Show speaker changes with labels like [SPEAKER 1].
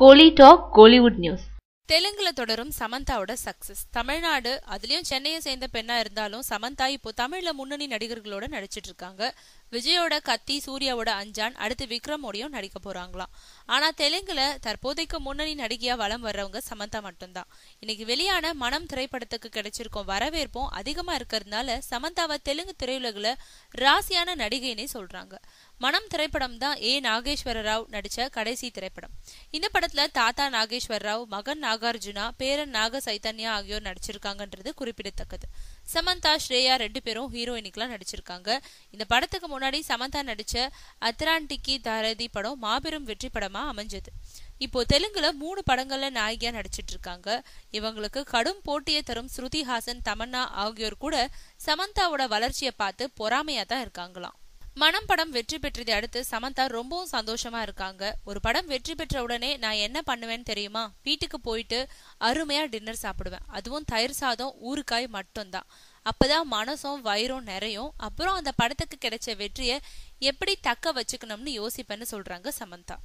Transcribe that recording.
[SPEAKER 1] கோலி talk Kollywood news தெலுங்குல தொடரும் சமந்தாவோட success Tamil Nadu அதுலயும் சென்னையை சேர்ந்த பெண்ணா இருந்தாலும் சமந்தா இப்போ தமிழ்ல முன்னணி நடிகர்களோட நடிச்சிட்டு இருக்காங்க விஜயோட கத்தி சூர்யாவோட அஞ்சான் அடுத்து விக்ரமோடையும் நடிக்க போறாங்களாம் ஆனா தெலுங்குல தற்போதைக்கு முன்னணி நடிகையா வலம் வர்றவங்க சமந்தா மட்டும்தான் இன்னைக்கு வெளியான மனம் திரைப்படத்துக்கு கிடைச்சிருக்கும் வரவேற்பும் அதிகமா இருக்கிறதுனால சமந்தாவை தெலுங்கு திரையுலகில் ராசியான நடிகைன்னே சொல்றாங்க மனம் திரைப்படம் தான் ஏ நாகேஸ்வர ராவ் நடிச்ச கடைசி திரைப்படம் இந்த படத்துல தாத்தா நாகேஸ்வர ராவ் மகன் நாகார்ஜுனா பேரன் நாக சைத்தன்யா ஆகியோர் நடிச்சிருக்காங்கன்றது குறிப்பிடத்தக்கது சமந்தா ஸ்ரேயா ரெண்டு பேரும் ஹீரோயினிக்கெல்லாம் நடிச்சிருக்காங்க இந்த படத்துக்கு முன்னாடி சமந்தா நடிச்ச அத்ராண்டிக்கி தாரதி படம் மாபெரும் வெற்றி படமா அமைஞ்சது இப்போ தெலுங்குல மூணு படங்கள்ல நாயகியா நடிச்சிட்டு இருக்காங்க இவங்களுக்கு கடும் போட்டியை தரும் ஸ்ருதிஹாசன் தமன்னா ஆகியோர் கூட சமந்தாவோட வளர்ச்சியை பார்த்து பொறாமையா தான் இருக்காங்களாம் மனம் படம் வெற்றி பெற்றதை அடுத்து சமந்தா ரொம்பவும் சந்தோஷமா இருக்காங்க ஒரு படம் வெற்றி பெற்ற உடனே நான் என்ன பண்ணுவேன்னு தெரியுமா வீட்டுக்கு போயிட்டு அருமையா டின்னர் சாப்பிடுவேன் அதுவும் தயிர் சாதம் ஊறுக்காய் மட்டும்தான் அப்பதான் மனசும் வயிறும் நிறையும் அப்புறம் அந்த படத்துக்கு கிடைச்ச வெற்றியை எப்படி தக்க வச்சுக்கணும்னு யோசிப்பேன்னு சொல்றாங்க சமந்தா